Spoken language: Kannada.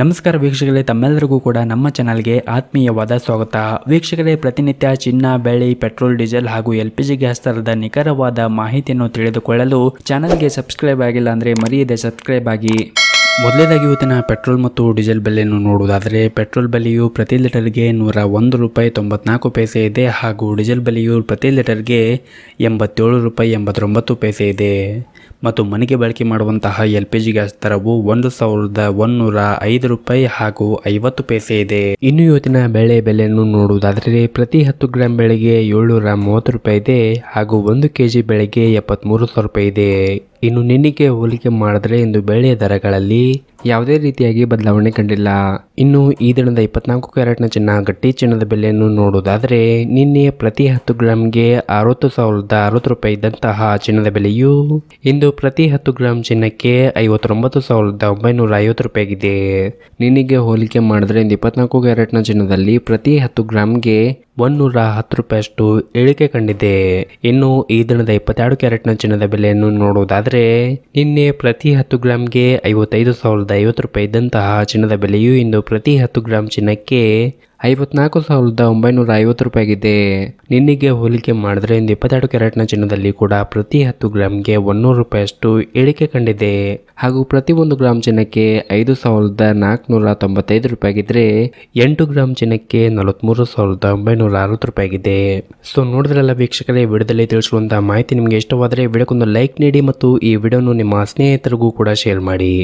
ನಮಸ್ಕಾರ ವೀಕ್ಷಕರೇ ತಮ್ಮೆಲ್ಲರಿಗೂ ಕೂಡ ನಮ್ಮ ಚಾನಲ್ಗೆ ಆತ್ಮೀಯವಾದ ಸ್ವಾಗತ ವೀಕ್ಷಕರೇ ಪ್ರತಿನಿತ್ಯ ಚಿನ್ನ ಬೆಳ್ಳಿ ಪೆಟ್ರೋಲ್ ಡೀಸೆಲ್ ಹಾಗೂ ಎಲ್ ಪಿ ಜಿ ಗ್ಯಾಸ್ ದರದ ನಿಖರವಾದ ಮಾಹಿತಿಯನ್ನು ತಿಳಿದುಕೊಳ್ಳಲು ಚಾನಲ್ಗೆ ಸಬ್ಸ್ಕ್ರೈಬ್ ಆಗಿಲ್ಲ ಅಂದರೆ ಮರೆಯದೆ ಸಬ್ಸ್ಕ್ರೈಬ್ ಆಗಿ ಮೊದಲೇದಾಗಿ ಇವತ್ತಿನ ಪೆಟ್ರೋಲ್ ಮತ್ತು ಡೀಸೆಲ್ ಬೆಲೆಯನ್ನು ನೋಡುವುದಾದರೆ ಪೆಟ್ರೋಲ್ ಬೆಲೆಯು ಪ್ರತಿ ಲೀಟರ್ಗೆ ನೂರ ಒಂದು ರೂಪಾಯಿ ತೊಂಬತ್ನಾಲ್ಕು ಪೈಸೆ ಇದೆ ಹಾಗೂ ಡೀಸೆಲ್ ಬೆಲೆಯು ಪ್ರತಿ ಲೀಟರ್ಗೆ ಎಂಬತ್ತೇಳು ರೂಪಾಯಿ ಎಂಬತ್ತೊಂಬತ್ತು ಪೈಸೆ ಇದೆ ಮತ್ತು ಮನೆಗೆ ಬಳಕೆ ಮಾಡುವಂತಹ ಎಲ್ ಪಿ ಜಿ ಗ್ಯಾಸ್ ದರವು ಒಂದು ಸಾವಿರದ ಒಂದೂರ ಐದು ರೂಪಾಯಿ ಹಾಗೂ ಐವತ್ತು ಪೈಸೆ ಇದೆ ಇನ್ನು ಇವತ್ತಿನ ಬೆಳೆ ಬೆಲೆಯನ್ನು ನೋಡುವುದಾದರೆ ಪ್ರತಿ ಹತ್ತು ಗ್ರಾಂ ಬೆಳೆಗೆ ಏಳ್ನೂರ ಮೂವತ್ತು ರೂಪಾಯಿ ಇದೆ ಹಾಗೂ ಒಂದು ಕೆಜಿ ಬೆಳೆಗೆ ಎಪ್ಪತ್ತ್ಮೂರು ಸಾವಿರ ರೂಪಾಯಿ ಇದೆ ಇನ್ನು ನಿನ್ನೆಗೆ ಹೋಲಿಕೆ ಮಾಡಿದ್ರೆ ಇಂದು ಬೆಳ್ಳಿಯ ದರಗಳಲ್ಲಿ ಯಾವುದೇ ರೀತಿಯಾಗಿ ಬದಲಾವಣೆ ಕಂಡಿಲ್ಲ ಇನ್ನು ಈ ದಿನದ ಇಪ್ಪತ್ನಾಲ್ಕು ಕ್ಯಾರೆಟ್ನ ಚಿನ್ನ ಗಟ್ಟಿ ಚಿನ್ನದ ಬೆಲೆಯನ್ನು ನೋಡುವುದಾದರೆ ನಿನ್ನೆ ಪ್ರತಿ ಹತ್ತು ಗ್ರಾಮ್ಗೆ ಅರವತ್ತು ಸಾವಿರದ ಅರವತ್ತು ರೂಪಾಯಿ ಇದ್ದಂತಹ ಚಿನ್ನದ ಬೆಲೆಯು ಇಂದು ಪ್ರತಿ ಹತ್ತು ಗ್ರಾಮ್ ಚಿನ್ನಕ್ಕೆ ಐವತ್ತೊಂಬತ್ತು ಸಾವಿರದ ಒಂಬೈನೂರ ಐವತ್ತು ರೂಪಾಯಿಗಿದೆ ನಿನ್ನೆಗೆ ಹೋಲಿಕೆ ಮಾಡಿದ್ರೆ ಇಂದು ಇಪ್ಪತ್ನಾಲ್ಕು ಕ್ಯಾರೆಟ್ನ ಚಿನ್ನದಲ್ಲಿ ಪ್ರತಿ ಹತ್ತು ಗ್ರಾಮ್ಗೆ ಒಂದೂರ ಹತ್ತು ರೂಪಾಯಿಯಷ್ಟು ಇಳಿಕೆ ಕಂಡಿದೆ ಇನ್ನು ಈ ದಿನದ ಇಪ್ಪತ್ತೆರಡು ಕ್ಯಾರೆಟ್ನ ಚಿನ್ನದ ಬೆಲೆಯನ್ನು ನೋಡುವುದಾದರೆ ನಿನ್ನೆ ಪ್ರತಿ ಹತ್ತು ಗ್ರಾಮ್ಗೆ ಐವತ್ತೈದು ಸಾವಿರದ ಐವತ್ತು ರೂಪಾಯಿ ಇದ್ದಂತಹ ಚಿನ್ನದ ಬೆಲೆಯು ಇಂದು ಪ್ರತಿ ಹತ್ತು ಗ್ರಾಮ್ ಚಿನ್ನಕ್ಕೆ ಐವತ್ನಾಲ್ಕು ಸಾವಿರದ ಒಂಬೈನೂರ ಐವತ್ತು ರೂಪಾಯಿಗಿದೆ ನಿನ್ನೆಗೆ ಹೋಲಿಕೆ ಮಾಡಿದ್ರೆ ಇಪ್ಪತ್ತೆರಡು ಕ್ಯಾರೆಟ್ನ ಚಿನ್ನದಲ್ಲಿ ಕೂಡ ಪ್ರತಿ ಹತ್ತು ಗ್ರಾಮ್ಗೆ ಒನ್ನೂರು ರೂಪಾಯಿಯಷ್ಟು ಇಳಿಕೆ ಕಂಡಿದೆ ಹಾಗೂ ಪ್ರತಿ ಒಂದು ಗ್ರಾಮ್ ಚಿನ್ನಕ್ಕೆ ಐದು ಸಾವಿರದ ನಾಲ್ಕುನೂರ ತೊಂಬತ್ತೈದು ರೂಪಾಯಿ ರೂಪಾಯಿಗಿದ್ರೆ ಎಂಟು ಗ್ರಾಮ್ ಚಿನ್ನಕ್ಕೆ ನಲವತ್ಮೂರು ಸಾವಿರದ ಒಂಬೈನೂರ ಅರವತ್ತು ರೂಪಾಯಿ ರೂಪಾಯಿಗಿದೆ ಸೊ ನೋಡಿದ್ರೆಲ್ಲ ವೀಕ್ಷಕರೇ ವಿಡಿಯೋದಲ್ಲಿ ತಿಳಿಸುವಂತಹ ಮಾಹಿತಿ ನಿಮಗೆ ಇಷ್ಟವಾದರೆ ವಿಡಿಯೋಕ್ಕೊಂದು ಲೈಕ್ ನೀಡಿ ಮತ್ತು ಈ ವಿಡಿಯೋನು ನಿಮ್ಮ ಸ್ನೇಹಿತರಿಗೂ ಕೂಡ ಶೇರ್ ಮಾಡಿ